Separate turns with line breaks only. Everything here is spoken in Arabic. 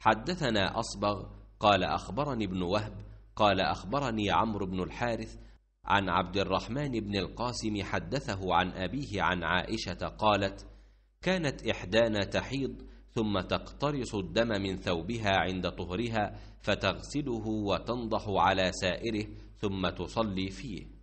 حدثنا أصبغ قال أخبرني ابن وهب قال أخبرني عمرو بن الحارث عن عبد الرحمن بن القاسم حدثه عن أبيه عن عائشة قالت كانت إحدانا تحيض ثم تقترص الدم من ثوبها عند طهرها فتغسله وتنضح على سائره ثم تصلي فيه